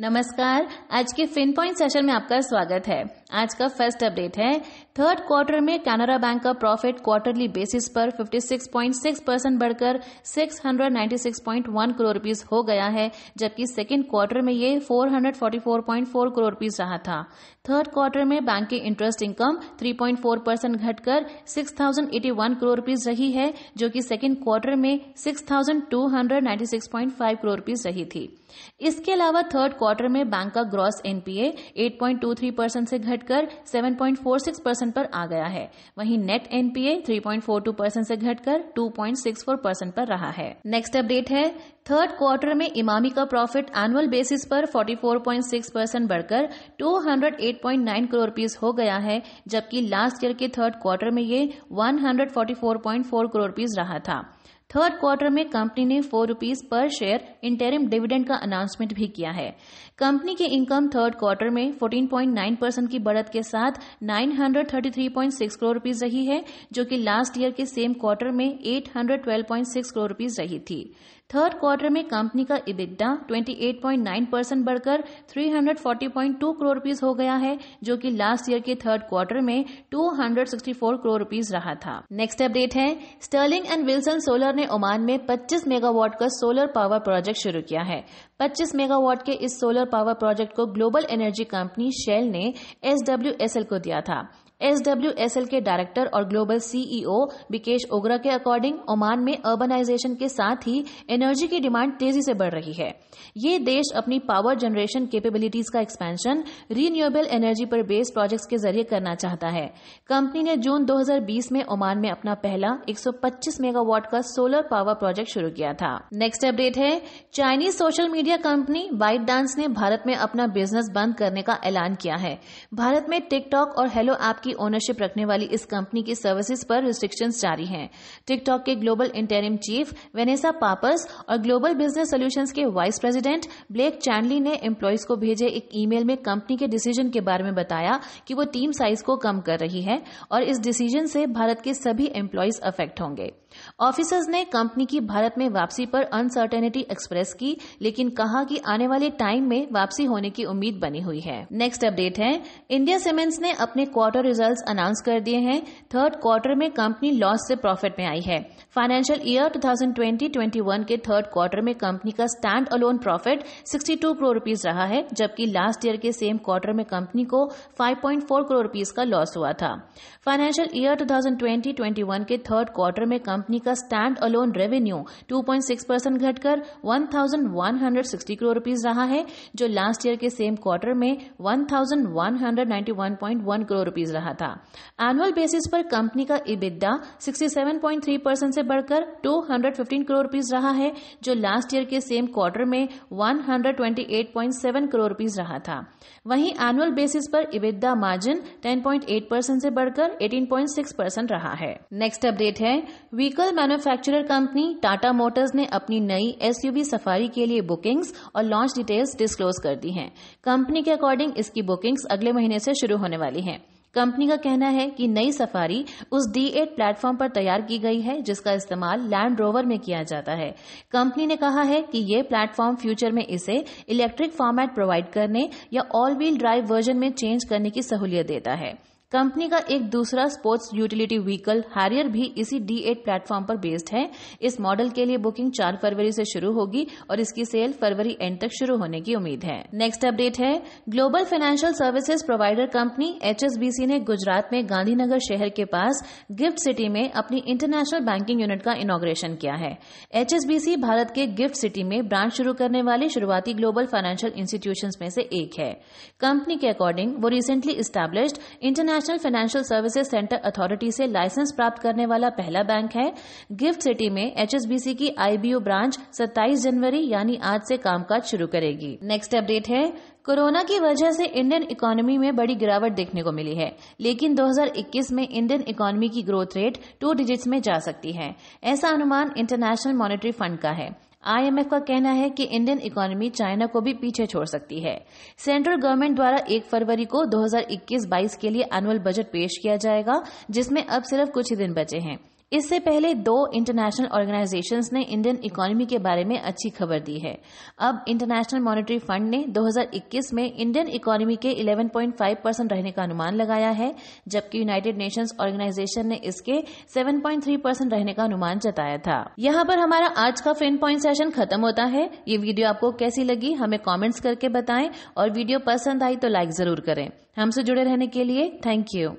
नमस्कार आज के फिन पॉइंट सेशन में आपका स्वागत है आज का फर्स्ट अपडेट है थर्ड क्वार्टर में कैनरा बैंक का प्रॉफिट क्वार्टरली बेसिस पर 56.6 परसेंट बढ़कर 696.1 करोड़ रुपीस हो गया है जबकि सेकेंड क्वार्टर में ये 444.4 करोड़ रुपीस रहा था थर्ड क्वार्टर में बैंक की इंटरेस्ट इनकम 3.4 परसेंट घटकर 6081 करोड़ रुपीस रही है जो कि सेकेंड क्वार्टर में 6296.5 करोड़ रूपीज रही थी इसके अलावा थर्ड क्वार्टर में बैंक का ग्रॉस एनपीए 8.23 परसेंट से घटकर 7.46 परसेंट पर आ गया है वहीं नेट एनपीए 3.42 परसेंट से घटकर 2.64 परसेंट पर रहा है नेक्स्ट अपडेट है थर्ड क्वार्टर में इमामी का प्रॉफिट एनुअल बेसिस पर 44.6 परसेंट बढ़कर 208.9 करोड़ रूपीज हो गया है जबकि लास्ट ईयर के थर्ड क्वार्टर में ये 144.4 करोड़ रूपीज रहा था थर्ड क्वार्टर में कंपनी ने फोर रूपीज पर शेयर इंटेरिम डिविडेंड का अनाउंसमेंट भी किया है कंपनी की इनकम थर्ड क्वार्टर में 14.9 परसेंट की बढ़त के साथ 933.6 करोड़ रूपीज रही है जो कि लास्ट ईयर के सेम क्वार्टर में 812.6 करोड़ रूपीज रही थी थर्ड क्वार्टर में कंपनी का इबिड्डा 28.9 परसेंट बढ़कर 340.2 करोड़ रूपीज हो गया है जो कि लास्ट ईयर के थर्ड क्वार्टर में 264 करोड़ रूपीज रहा था नेक्स्ट अपडेट है स्टर्लिंग एंड विल्सन सोलर ने ने ओमान में 25 मेगावाट का सोलर पावर प्रोजेक्ट शुरू किया है 25 मेगावाट के इस सोलर पावर प्रोजेक्ट को ग्लोबल एनर्जी कंपनी शेल ने एसडब्ल्यूएसएल को दिया था एसडब्ल्यूएसएल के डायरेक्टर और ग्लोबल सीईओ बिकेश ओग्रा के अकॉर्डिंग ओमान में अर्बनाइजेशन के साथ ही एनर्जी की डिमांड तेजी से बढ़ रही है ये देश अपनी पावर जनरेशन केपेबिलिटीज का एक्सपेंशन रिन्यूएबल एनर्जी पर बेस्ड प्रोजेक्ट्स के जरिए करना चाहता है कंपनी ने जून 2020 में ओमान में अपना पहला 125 मेगावाट का सोलर पावर प्रोजेक्ट शुरू किया था नेक्स्ट अपडेट है Chinese social media company ByteDance ने भारत में अपना बिजनेस बंद करने का ऐलान किया है भारत में टिकटॉक और हेलो ऐप की की ओनरशिप रखने वाली इस कंपनी की सर्विसेज पर रिस्ट्रिक्शंस जारी हैं टिकटॉक के global interim chief Vanessa Pappas और ग्लोबल बिजनेस सोल्यूशन के वाइस प्रेसिडेंट ब्लेक चैंडली ने एम्प्लॉयज को भेजे एक ईमेल में कंपनी के डिसीजन के बारे में बताया कि वो टीम साइज को कम कर रही है और इस डिसीजन से भारत के सभी एम्प्लॉयज अफेक्ट होंगे ऑफिसर्स ने कंपनी की भारत में वापसी पर अनसर्टेनिटी एक्सप्रेस की लेकिन कहा कि आने वाले टाइम में वापसी होने की उम्मीद बनी हुई है नेक्स्ट अपडेट है इंडिया सीमेंट्स ने अपने क्वार्टर रिजल्ट्स अनाउंस कर दिए हैं थर्ड क्वार्टर में कंपनी लॉस से प्रॉफिट में आई है फाइनेंशियल ईयर 2020-21 के थर्ड क्वार्टर में कंपनी का stand standalone profit 62 crore rupees रहा है जबकि लास्ट ईयर के सेम क्वार्टर में कंपनी को 5.4 करोड़ रुपीज का लॉस हुआ था फाइनेंशियल ईयर 2020-21 के थर्ड क्वार्टर में कंपनी का स्टैंड अलोन रेवेन्यू 2.6 परसेंट घटकर 1,160 करोड़ रुपीज रहा है जो लास्ट ईयर के सेम क्वार्टर में 1,191.1 करोड़ रुपीज रहा रहा था एनुअल बेसिस पर कंपनी का इबिद्दा 67.3 परसेंट से बढ़कर 215 करोड़ रुपीज रहा है जो लास्ट ईयर के सेम क्वार्टर में 128.7 करोड़ रुपीज रहा था वहीं एनुअल बेसिस पर इबिद्दा मार्जिन 10.8 परसेंट से बढ़कर 18.6 परसेंट रहा है नेक्स्ट अपडेट है vehicle manufacturer company Tata Motors ने अपनी नई एसयूवी सफारी के लिए बुकिंग्स और लॉन्च डिटेल्स डिस्क्लोज कर दी हैं। कंपनी के अकॉर्डिंग इसकी बुकिंग्स अगले महीने से शुरू होने वाली हैं। कंपनी का कहना है कि नई सफारी उस एट प्लेटफॉर्म पर तैयार की गई है जिसका इस्तेमाल लैंड रोवर में किया जाता है कंपनी ने कहा है कि यह प्लेटफॉर्म फ्यूचर में इसे इलेक्ट्रिक फॉर्मेट प्रोवाइड करने या ऑल व्हील ड्राइव वर्जन में चेंज करने की सहूलियत देता है कंपनी का एक दूसरा स्पोर्ट्स यूटिलिटी व्हीकल हैरियर भी इसी एट प्लेटफॉर्म पर बेस्ड है इस मॉडल के लिए बुकिंग 4 फरवरी से शुरू होगी और इसकी सेल फरवरी एंड तक शुरू होने की उम्मीद है नेक्स्ट अपडेट है global financial services provider company H ने गुजरात में गांधीनगर शहर के पास गिफ्ट सिटी में अपनी इंटरनेशनल बैंकिंग यूनिट का इनोग्रेशन किया है एच भारत के गिफ्ट सिटी में ब्रांच शुरू करने वाले शुरुआती ग्लोबल फाइनेंशियल इंस्टीट्यूशन में से एक है कंपनी के अकॉर्डिंग वो recently established international international financial services centre authority से लाइसेंस प्राप्त करने वाला पहला बैंक है गिफ्ट सिटी में एचएसबीसी की आईबीओ ब्रांच 27 जनवरी यानी आज से कामकाज शुरू करेगी नेक्स्ट अपडेट है कोरोना की वजह से इंडियन इकोनॉमी में बड़ी गिरावट देखने को मिली है लेकिन 2021 में इंडियन इकोनॉमी की ग्रोथ रेट टू डिजिट्स में जा सकती है ऐसा अनुमान इंटरनेशनल मॉनेटरी फंड का है आईएमएफ का कहना है कि इंडियन इकोनॉमी चाइना को भी पीछे छोड़ सकती है सेंट्रल गवर्नमेंट द्वारा 1 फरवरी को 2021-22 के लिए एनुअल बजट पेश किया जाएगा जिसमें अब सिर्फ कुछ ही दिन बचे हैं इससे पहले दो इंटरनेशनल ऑर्गेनाइजेशंस ने इंडियन इकोनॉमी के बारे में अच्छी खबर दी है अब इंटरनेशनल मॉनेटरी फंड ने 2021 में इंडियन इकोनॉमी के 11.5 परसेंट रहने का अनुमान लगाया है जबकि यूनाइटेड नेशंस ऑर्गेनाइजेशन ने इसके 7.3 परसेंट रहने का अनुमान जताया था यहाँ पर हमारा आज का फेन पॉइंट सेशन खत्म होता है ये वीडियो आपको कैसी लगी हमें कॉमेंट्स करके बताएं और वीडियो पसंद आई तो लाइक जरूर करें हमसे जुड़े रहने के लिए थैंक यू